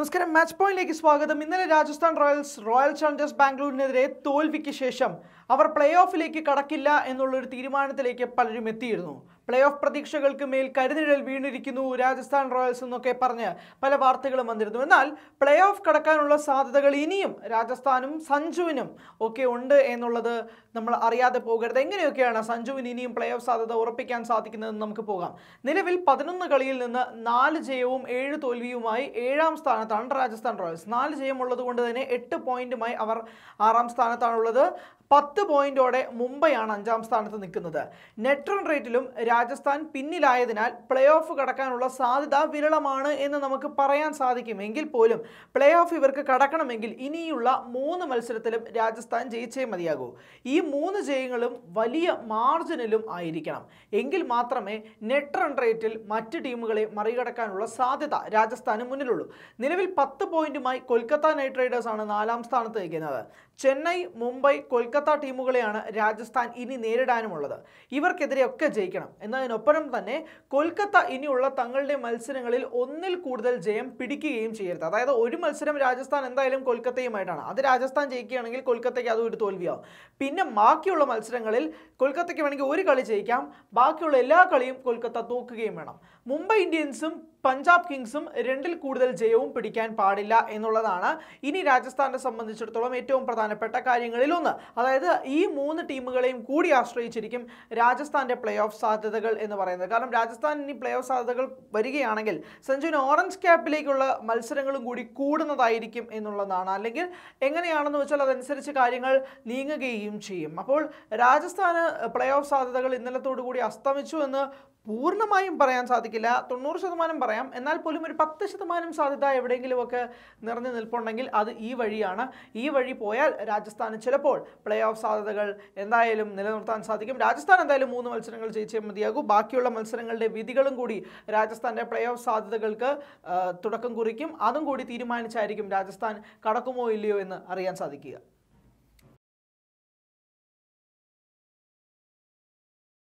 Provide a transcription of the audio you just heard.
നമസ്കാരം മാച്ച് പോയിന്റിലേക്ക് സ്വാഗതം ഇന്നലെ രാജസ്ഥാൻ റോയൽസ് റോയൽ ചാലഞ്ചേഴ്സ് ബാംഗ്ലൂരിനെതിരെ തോൽവിക്ക് ശേഷം അവർ പ്ലേ ഓഫിലേക്ക് കടക്കില്ല എന്നുള്ളൊരു തീരുമാനത്തിലേക്ക് പലരും എത്തിയിരുന്നു പ്ലേ ഓഫ് പ്രതീക്ഷകൾക്ക് മേൽ കരുനിഴൽ വീണിരിക്കുന്നു രാജസ്ഥാൻ റോയൽസ് എന്നൊക്കെ പറഞ്ഞ് പല വാർത്തകളും വന്നിരുന്നു എന്നാൽ പ്ലേ ഓഫ് കടക്കാനുള്ള സാധ്യതകൾ ഇനിയും രാജസ്ഥാനും സഞ്ജുവിനും ഒക്കെ ഉണ്ട് എന്നുള്ളത് നമ്മൾ അറിയാതെ പോകരുത് എങ്ങനെയൊക്കെയാണ് സഞ്ജുവിന് ഇനിയും പ്ലേ ഓഫ് സാധ്യത ഉറപ്പിക്കാൻ സാധിക്കുന്നതെന്ന് നമുക്ക് പോകാം നിലവിൽ പതിനൊന്ന് കളിയിൽ നിന്ന് നാല് ജയവും ഏഴ് തോൽവിയുമായി ഏഴാം സ്ഥാനത്താണ് രാജസ്ഥാൻ റോയൽസ് നാല് ജയമുള്ളത് കൊണ്ട് തന്നെ എട്ട് പോയിന്റുമായി അവർ ആറാം സ്ഥാനത്താണുള്ളത് പത്ത് പോയിന്റോടെ മുംബൈയാണ് അഞ്ചാം സ്ഥാനത്ത് നിൽക്കുന്നത് നെറ്റ് റൺ റേറ്റിലും രാജസ്ഥാൻ പിന്നിലായതിനാൽ പ്ലേ ഓഫ് കടക്കാനുള്ള സാധ്യത വിരളമാണ് എന്ന് നമുക്ക് പറയാൻ സാധിക്കും എങ്കിൽ പോലും പ്ലേ ഓഫ് ഇവർക്ക് കടക്കണമെങ്കിൽ ഇനിയുള്ള മൂന്ന് മത്സരത്തിലും രാജസ്ഥാൻ ജയിച്ചേ മതിയാകൂ ഈ മൂന്ന് ജയങ്ങളും വലിയ മാർജിനിലും ആയിരിക്കണം എങ്കിൽ മാത്രമേ നെറ്റ് റൺ റേറ്റിൽ മറ്റ് ടീമുകളെ മറികടക്കാനുള്ള സാധ്യത രാജസ്ഥാന് മുന്നിലുള്ളൂ നിലവിൽ പത്ത് പോയിന്റുമായി കൊൽക്കത്ത നൈറ്റ് റൈഡേഴ്സാണ് നാലാം സ്ഥാനത്ത് നിൽക്കുന്നത് ചെന്നൈ മുംബൈ കൊൽക്കത്ത ടീമുകളെയാണ് രാജസ്ഥാൻ ഇനി നേരിടാനുമുള്ളത് ഇവർക്കെതിരെയൊക്കെ ജയിക്കണം എന്നതിനൊപ്പം തന്നെ കൊൽക്കത്ത ഇനിയുള്ള തങ്ങളുടെ മത്സരങ്ങളിൽ ഒന്നിൽ കൂടുതൽ ജയം പിടിക്കുകയും ചെയ്യരുത് അതായത് ഒരു മത്സരം രാജസ്ഥാൻ എന്തായാലും കൊൽക്കത്തയുമായിട്ടാണ് അത് രാജസ്ഥാൻ ജയിക്കുകയാണെങ്കിൽ കൊൽക്കത്തയ്ക്ക് അതും ഒരു തോൽവിയാവും പിന്നെ ബാക്കിയുള്ള മത്സരങ്ങളിൽ കൊൽക്കത്തയ്ക്ക് വേണമെങ്കിൽ ഒരു കളി ജയിക്കാം ബാക്കിയുള്ള എല്ലാ കളിയും കൊൽക്കത്ത തോക്കുകയും വേണം മുംബൈ ഇന്ത്യൻസും പഞ്ചാബ് കിങ്സും രണ്ടിൽ കൂടുതൽ ജയവും പിടിക്കാൻ പാടില്ല എന്നുള്ളതാണ് ഇനി രാജസ്ഥാനെ സംബന്ധിച്ചിടത്തോളം ഏറ്റവും പ്രധാനപ്പെട്ട കാര്യങ്ങളിൽ ഒന്ന് അതായത് ഈ മൂന്ന് ടീമുകളെയും കൂടി ആശ്രയിച്ചിരിക്കും രാജസ്ഥാന്റെ പ്ലേ ഓഫ് സാധ്യതകൾ എന്ന് പറയുന്നത് കാരണം രാജസ്ഥാൻ ഇനി പ്ലേ ഓഫ് സാധ്യതകൾ വരികയാണെങ്കിൽ സഞ്ജുവിന് ഓറഞ്ച് ക്യാപ്പിലേക്കുള്ള മത്സരങ്ങളും കൂടി കൂടുന്നതായിരിക്കും എന്നുള്ളതാണ് അല്ലെങ്കിൽ എങ്ങനെയാണെന്ന് വെച്ചാൽ അതനുസരിച്ച് കാര്യങ്ങൾ നീങ്ങുകയും ചെയ്യും അപ്പോൾ രാജസ്ഥാന് പ്ലേ ഓഫ് സാധ്യതകൾ ഇന്നലത്തോടു കൂടി അസ്തമിച്ചു എന്ന് പൂർണ്ണമായും പറയാൻ സാധിക്കില്ല തൊണ്ണൂറ് ശതമാനം പറയാം എന്നാൽ പോലും ഒരു പത്ത് ശതമാനം സാധ്യത എവിടെയെങ്കിലുമൊക്കെ നിറഞ്ഞു നിൽപ്പുണ്ടെങ്കിൽ അത് ഈ വഴിയാണ് ഈ വഴി പോയാൽ രാജസ്ഥാന് ചിലപ്പോൾ പ്ലേ ഓഫ് സാധ്യതകൾ എന്തായാലും നിലനിർത്താൻ സാധിക്കും രാജസ്ഥാൻ എന്തായാലും മൂന്ന് മത്സരങ്ങൾ ജയിച്ചേ മതിയാകൂ ബാക്കിയുള്ള മത്സരങ്ങളുടെ വിധികളും കൂടി രാജസ്ഥാൻ്റെ പ്ലേ ഓഫ് സാധ്യതകൾക്ക് തുടക്കം കുറിക്കും അതും കൂടി തീരുമാനിച്ചായിരിക്കും രാജസ്ഥാൻ കടക്കുമോ ഇല്ലയോ എന്ന് അറിയാൻ സാധിക്കുക